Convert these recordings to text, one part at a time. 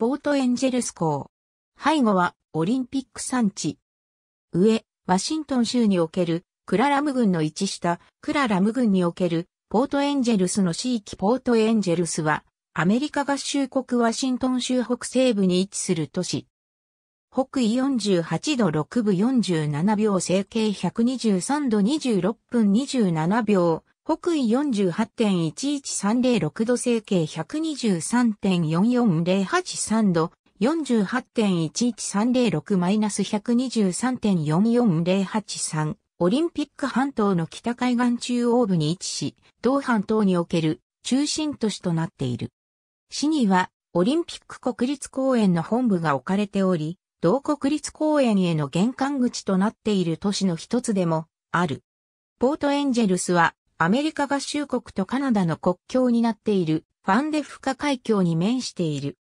ポートエンジェルス港。背後はオリンピック産地。上、ワシントン州におけるクララム郡の位置下、クララム郡におけるポートエンジェルスの地域ポートエンジェルスはアメリカ合衆国ワシントン州北西部に位置する都市。北緯48度6分47秒整形123度26分27秒北緯48.11306度整形123.44083度48.11306-123.44083オリンピック半島の北海岸中央部に位置し、同半島における中心都市となっている。市にはオリンピック国立公園の本部が置かれており、同国立公園への玄関口となっている都市の一つでもある。ポートエンジェルスはアメリカ合衆国とカナダの国境になっているファンデフカ海峡に面している。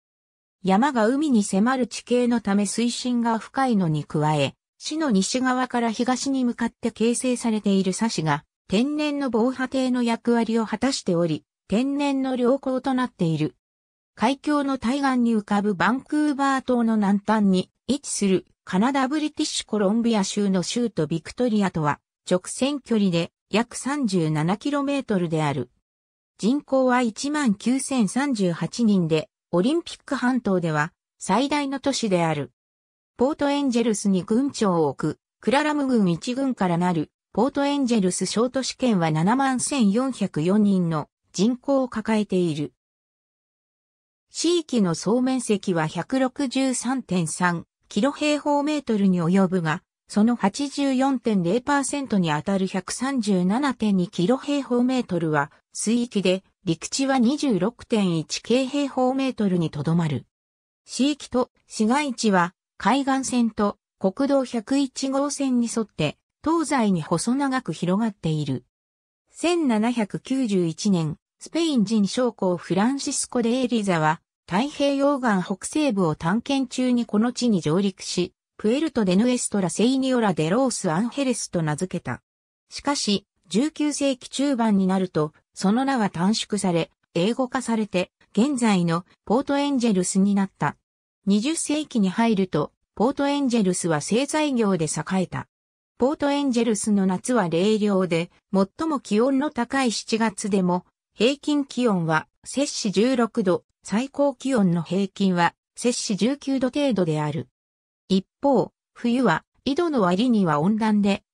山が海に迫る地形のため水深が深いのに加え、市の西側から東に向かって形成されているサシが天然の防波堤の役割を果たしており、天然の良好となっている。海峡の対岸に浮かぶバンクーバー島の南端に位置するカナダブリティッシュコロンビア州の州都ビクトリアとは直線距離で約 37km である。人口は19,038人で、オリンピック半島では最大の都市である。ポートエンジェルスに軍庁を置く、クララム軍一軍からなる、ポートエンジェルス小都市圏は71,404人の人口を抱えている。地域の総面積は163.3キロ平方メートルに及ぶが、その84.0%にあたる137.2キロ平方メートルは水域で、陸地は26.1 k 平方メートルにとどまる。市域と市街地は海岸線と国道101号線に沿って東西に細長く広がっている。1791年、スペイン人将校フランシスコ・デ・エリザは太平洋岸北西部を探検中にこの地に上陸し、プエルト・デヌエストラ・セイニオラ・デロース・アンヘレスと名付けた。しかし、19世紀中盤になると、その名は短縮され、英語化されて、現在のポートエンジェルスになった。20世紀に入ると、ポートエンジェルスは製材業で栄えた。ポートエンジェルスの夏は冷涼で、最も気温の高い7月でも、平均気温は摂氏16度、最高気温の平均は摂氏19度程度である。一方、冬は緯度の割には温暖で、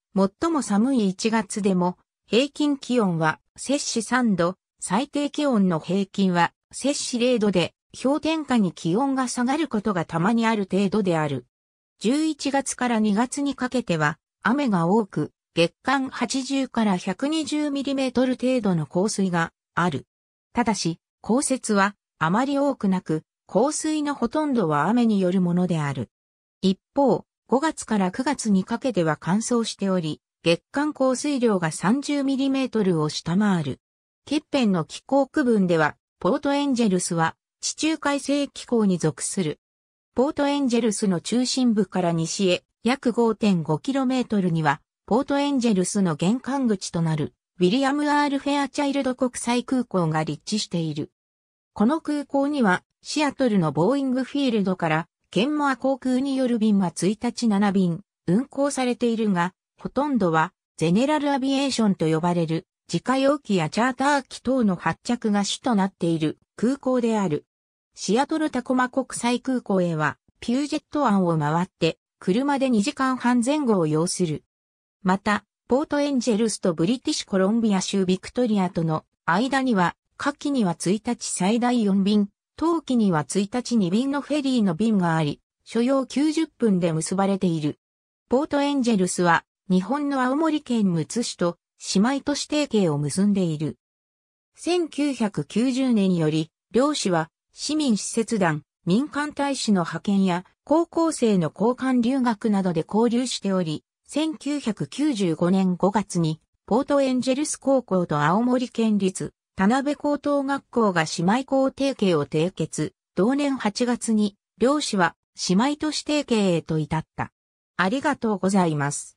最も寒い1月でも、平均気温は摂氏3度、最低気温の平均は摂氏0度で、氷点下に気温が下がることがたまにある程度である。11月から2月にかけては雨が多く、月間80から120ミリメートル程度の降水がある。ただし、降雪はあまり多くなく、降水のほとんどは雨によるものである。一方、5月から9月にかけては乾燥しており、月間降水量が3 0トルを下回る。ケッペンの気候区分では、ポートエンジェルスは地中海性気候に属する。ポートエンジェルスの中心部から西へ約 5.5km には、ポートエンジェルスの玄関口となる、ウィリアム・アール・フェアチャイルド国際空港が立地している。この空港には、シアトルのボーイングフィールドからンモア航空による便は1日7便、運航されているが、ほとんどは、ゼネラルアビエーションと呼ばれる、自家用機やチャーター機等の発着が主となっている空港である。シアトルタコマ国際空港へは、ピュージェット湾を回って、車で2時間半前後を要する。また、ポートエンジェルスとブリティッシュコロンビア州ビクトリアとの間には、夏季には1日最大4便、当期には1日に便のフェリーの便があり、所要90分で結ばれている。ポートエンジェルスは、日本の青森県むつ市と姉妹都市提携を結んでいる。1990年より、漁師は、市民施設団、民間大使の派遣や、高校生の交換留学などで交流しており、1995年5月に、ポートエンジェルス高校と青森県立田辺高等学校が姉妹校提携を締結、同年8月に、両氏は姉妹都市提携へと至った。ありがとうございます。